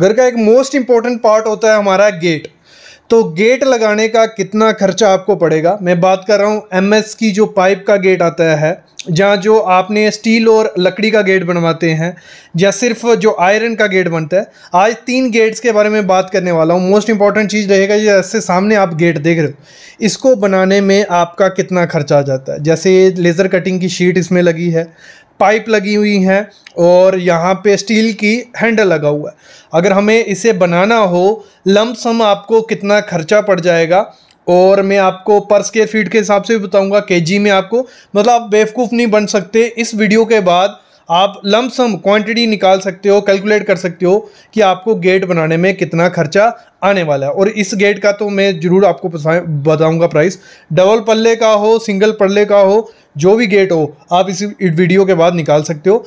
घर का एक मोस्ट इम्पॉर्टेंट पार्ट होता है हमारा गेट तो गेट लगाने का कितना खर्चा आपको पड़ेगा मैं बात कर रहा हूँ एम की जो पाइप का गेट आता है जहाँ जो आपने स्टील और लकड़ी का गेट बनवाते हैं या सिर्फ जो आयरन का गेट बनता है आज तीन गेट्स के बारे में बात करने वाला हूँ मोस्ट इंपॉर्टेंट चीज़ रहेगा जैसे सामने आप गेट देख रहे हो इसको बनाने में आपका कितना खर्चा आ जाता है जैसे लेज़र कटिंग की शीट इसमें लगी है पाइप लगी हुई हैं और यहाँ पे स्टील की हैंडल लगा हुआ है अगर हमें इसे बनाना हो लमसम आपको कितना खर्चा पड़ जाएगा और मैं आपको पर स्केयर फीट के हिसाब से भी बताऊँगा के में आपको मतलब आप बेवकूफ़ नहीं बन सकते इस वीडियो के बाद आप लमसम क्वांटिटी निकाल सकते हो कैलकुलेट कर सकते हो कि आपको गेट बनाने में कितना खर्चा आने वाला है और इस गेट का तो मैं ज़रूर आपको बताऊंगा प्राइस डबल पल्ले का हो सिंगल पल्ले का हो जो भी गेट हो आप इस वीडियो के बाद निकाल सकते हो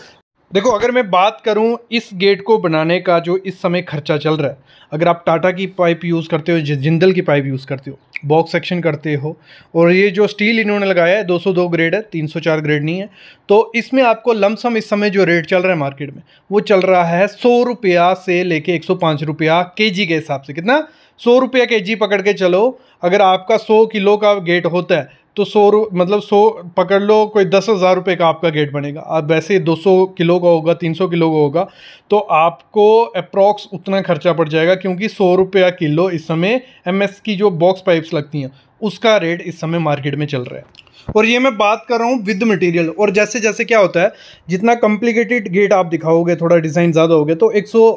देखो अगर मैं बात करूं इस गेट को बनाने का जो इस समय खर्चा चल रहा है अगर आप टाटा की पाइप यूज़ करते हो जिंदल की पाइप यूज़ करते हो बॉक्स सेक्शन करते हो और ये जो स्टील इन्होंने लगाया है 202 ग्रेड है 304 ग्रेड नहीं है तो इसमें आपको लमसम इस समय जो रेट चल रहा है मार्केट में वो चल रहा है सौ रुपया से लेके एक सौ रुपया के जी के हिसाब से कितना सौ रुपया के जी पकड़ के चलो अगर आपका सौ किलो का गेट होता है तो सौ मतलब सौ पकड़ लो कोई दस हज़ार रुपये का आपका गेट बनेगा आप वैसे दो सौ किलो का होगा तीन सौ किलो का होगा तो आपको अप्रॉक्स उतना खर्चा पड़ जाएगा क्योंकि सौ रुपया किलो इस समय एमएस की जो बॉक्स पाइप्स बुक्स लगती हैं उसका रेट इस समय मार्केट में चल रहा है और ये मैं बात कर रहा हूँ विद मटेरियल और जैसे जैसे क्या होता है जितना कॉम्प्लिकेटेड गेट आप दिखाओगे थोड़ा डिज़ाइन ज़्यादा हो गया तो एक सौ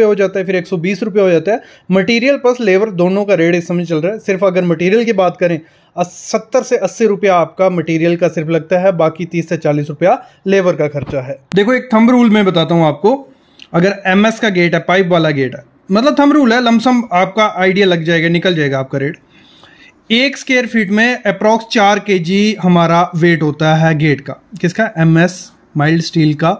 हो जाता है फिर एक सौ हो जाता है मटीरियल प्लस लेबर दोनों का रेट इस समय चल रहा है सिर्फ अगर मटीरियल की बात करें सत्तर से अस्सी रुपया आपका मटेरियल का सिर्फ लगता है बाकी तीस से चालीस रुपया लेबर का खर्चा है देखो एक थंब रूल मैं बताता हूँ आपको अगर एमएस का गेट है पाइप वाला गेट है मतलब थंब रूल है लमसम आपका आइडिया लग जाएगा निकल जाएगा आपका रेट एक स्केयर फीट में अप्रोक्स चार के जी हमारा वेट होता है गेट का किसका एम एस माइल्ड स्टील का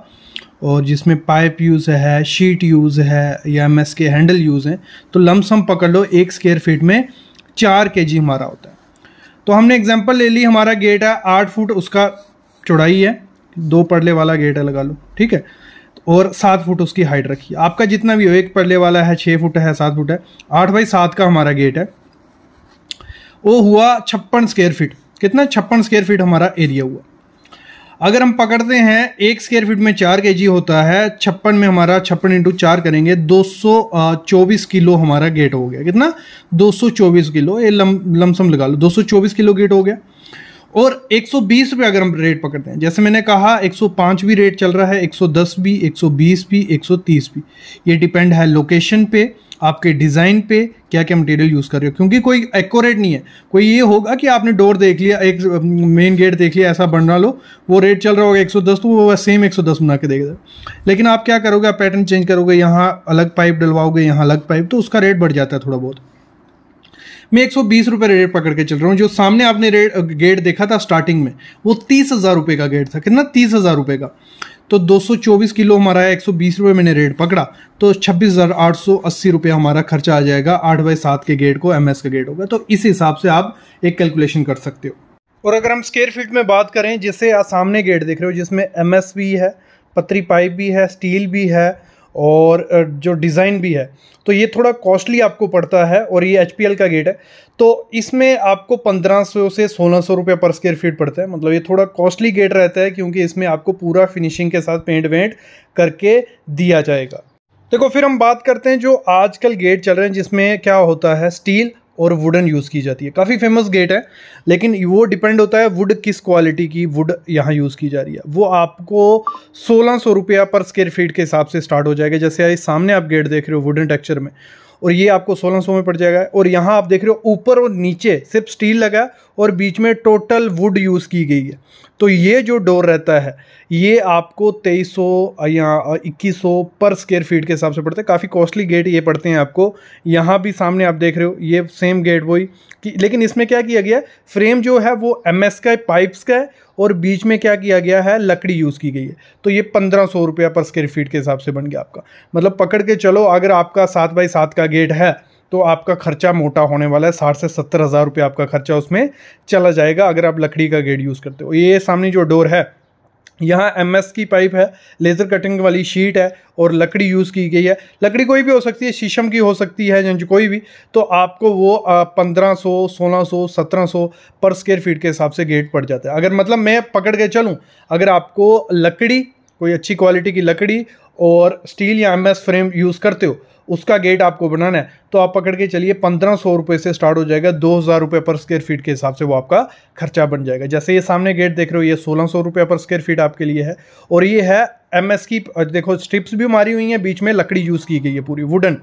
और जिसमें पाइप यूज़ है शीट यूज़ है या एम एस के हैंडल यूज़ हैं तो लमसम पकड़ लो एक स्केयर फीट में चार के जी हमारा होता है तो हमने एग्जाम्पल ले ली हमारा गेट है आठ फुट उसका चौड़ाई है दो पड़ले वाला गेट है लगा लो ठीक है और सात फुट उसकी हाइट रखी आपका जितना भी हो एक पड़ले वाला है छः फुट है सात फुट है आठ बाई सात का हमारा गेट है वो हुआ छप्पन स्क्वेयर फीट कितना छप्पन स्क्वेयर फीट हमारा एरिया हुआ अगर हम पकड़ते हैं एक स्क्वेयर फीट में चार के जी होता है छप्पन में हमारा छप्पन इंटू चार करेंगे दो सौ चौबीस किलो हमारा गेट हो गया कितना दो सौ चौबीस किलो ये लम लमसम लगा लो दो सौ चौबीस किलो गेट हो गया और एक सौ बीस रुपये अगर हम रेट पकड़ते हैं जैसे मैंने कहा एक सौ पाँच भी रेट चल रहा है एक सौ दस भी एक सौ बीस भी एक सौ तीस भी ये डिपेंड है लोकेशन पे आपके डिज़ाइन पे क्या क्या मटेरियल यूज़ कर रहे हो क्योंकि कोई एक्यूरेट नहीं है कोई ये होगा कि आपने डोर देख लिया एक मेन गेट देख लिया ऐसा बन रहा लो वो रेट चल रहा होगा 110 तो वो सेम 110 बना के दे लेकिन आप क्या करोगे आप पैटर्न चेंज करोगे यहाँ अलग पाइप डलवाओगे यहाँ अलग पाइप तो उसका रेट बढ़ जाता है थोड़ा बहुत मैं एक सौ बीस रुपये रेट पकड़ के चल रहा हूँ जो सामने आपने रेट गेट देखा था स्टार्टिंग में वो तीस हज़ार रुपये का गेट था कितना तीस हज़ार का तो 224 किलो हमारा है एक रुपए मैंने रेट पकड़ा तो छब्बीस रुपए हमारा खर्चा आ जाएगा आठ बाई सात के गेट को एम का गेट होगा तो इस हिसाब से आप एक कैलकुलेशन कर सकते हो और अगर हम स्केयर फीट में बात करें जिसे आप सामने गेट देख रहे हो जिसमें एम भी है पतरी पाइप भी है स्टील भी है और जो डिज़ाइन भी है तो ये थोड़ा कॉस्टली आपको पड़ता है और ये एच का गेट है तो इसमें आपको पंद्रह सौ से सोलह सौ रुपये पर स्क्वेयर फीट पड़ता है मतलब ये थोड़ा कॉस्टली गेट रहता है क्योंकि इसमें आपको पूरा फिनिशिंग के साथ पेंट वेंट करके दिया जाएगा देखो फिर हम बात करते हैं जो आजकल गेट चल रहे हैं जिसमें क्या होता है स्टील और वुडन यूज़ की जाती है काफ़ी फेमस गेट है लेकिन वो डिपेंड होता है वुड किस क्वालिटी की वुड यहाँ यूज़ की जा रही है वो आपको सोलह सौ रुपया पर स्क्वेयर फीट के हिसाब से स्टार्ट हो जाएगा जैसे सामने आप गेट देख रहे हो वुडन टेक्चर में और ये आपको सोलह सौ में पड़ जाएगा और यहाँ आप देख रहे हो ऊपर और नीचे सिर्फ स्टील लगा और बीच में टोटल वुड यूज़ की गई है तो ये जो डोर रहता है ये आपको 2300 या 2100 पर स्क्वेयर फीट के हिसाब से पड़ता है काफ़ी कॉस्टली गेट ये पड़ते हैं आपको यहाँ भी सामने आप देख रहे हो ये सेम गेट वही कि लेकिन इसमें क्या किया गया फ्रेम जो है वो एम एस का पाइप्स का है और बीच में क्या किया गया है लकड़ी यूज़ की गई है तो ये पंद्रह सौ रुपया पर स्क्वेयर फीट के हिसाब से बन गया आपका मतलब पकड़ के चलो अगर आपका सात बाई सात का गेट है तो आपका खर्चा मोटा होने वाला है साठ से सत्तर हज़ार रुपये आपका खर्चा उसमें चला जाएगा अगर आप लकड़ी का गेट यूज़ करते हो ये सामने जो डोर है यहाँ एम की पाइप है लेज़र कटिंग वाली शीट है और लकड़ी यूज़ की गई है लकड़ी कोई भी हो सकती है शीशम की हो सकती है या कोई भी तो आपको वो पंद्रह सौ सोलह सौ सत्रह सौ पर स्क्वेयर फीट के हिसाब से गेट पड़ जाता है अगर मतलब मैं पकड़ के चलूँ अगर आपको लकड़ी कोई अच्छी क्वालिटी की लकड़ी और स्टील या एम फ्रेम यूज़ करते हो उसका गेट आपको बनाना है तो आप पकड़ के चलिए पंद्रह सौ रुपये से स्टार्ट हो जाएगा दो हज़ार रुपये पर स्क्वेयर फीट के हिसाब से वो आपका खर्चा बन जाएगा जैसे ये सामने गेट देख रहे हो ये सोलह सौ रुपये पर स्क्वायर फीट आपके लिए है और ये है एम की देखो स्ट्रिप्स भी मारी हुई हैं बीच में लकड़ी यूज़ की गई है पूरी वुडन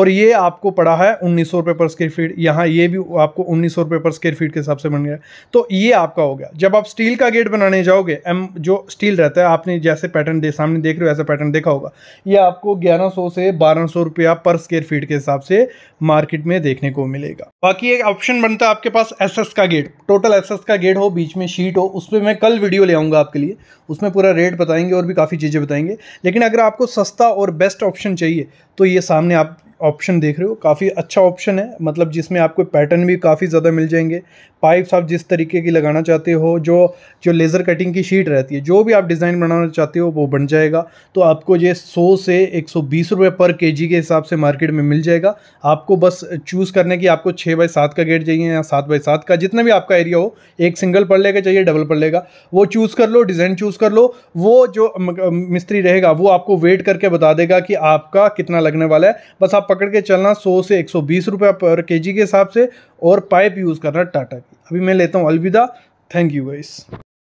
और ये आपको पड़ा है उन्नीस सौ रुपये पर स्क्वेयर फीट यहाँ ये भी आपको उन्नीस सौ रुपये पर स्क्वेयर फीट के हिसाब से बन गया तो ये आपका हो गया जब आप स्टील का गेट बनाने जाओगे एम जो स्टील रहता है आपने जैसे पैटर्न दे सामने देख रहे हो ऐसा पैटर्न देखा होगा ये आपको ग्यारह सौ से बारह सौ रुपया पर स्क्वेयर फीट के हिसाब से मार्केट में देखने को मिलेगा बाकी एक ऑप्शन बनता है आपके पास एस एस का गेट टोटल एस का गेट हो बीच में शीट हो उस पर मैं कल वीडियो ले आऊँगा आपके लिए उसमें पूरा रेट बताएंगे और भी काफ़ी चीज़ें बताएंगे लेकिन अगर आपको सस्ता और बेस्ट ऑप्शन चाहिए तो ये सामने आप ऑप्शन देख रहे हो काफ़ी अच्छा ऑप्शन है मतलब जिसमें आपको पैटर्न भी काफ़ी ज़्यादा मिल जाएंगे पाइप्स आप जिस तरीके की लगाना चाहते हो जो जो लेज़र कटिंग की शीट रहती है जो भी आप डिज़ाइन बनाना चाहते हो वो बन जाएगा तो आपको ये 100 से 120 रुपए पर केजी के हिसाब से मार्केट में मिल जाएगा आपको बस चूज़ करने की आपको छः बाई सात का गेट चाहिए या सात बाई सात का जितना भी आपका एरिया हो एक सिंगल पड़ लेगा चाहिए डबल पड़ लेगा वो चूज़ कर लो डिज़ाइन चूज़ कर लो वो जो मिस्त्री रहेगा वो आपको वेट करके बता देगा कि आपका कितना लगने वाला है बस आप पकड़ के चलना सौ से एक सौ बीस रुपये पर के जी के हिसाब से और पाइप यूज़ करना टाटा की अभी मैं लेता हूँ अलविदा थैंक यू गाइस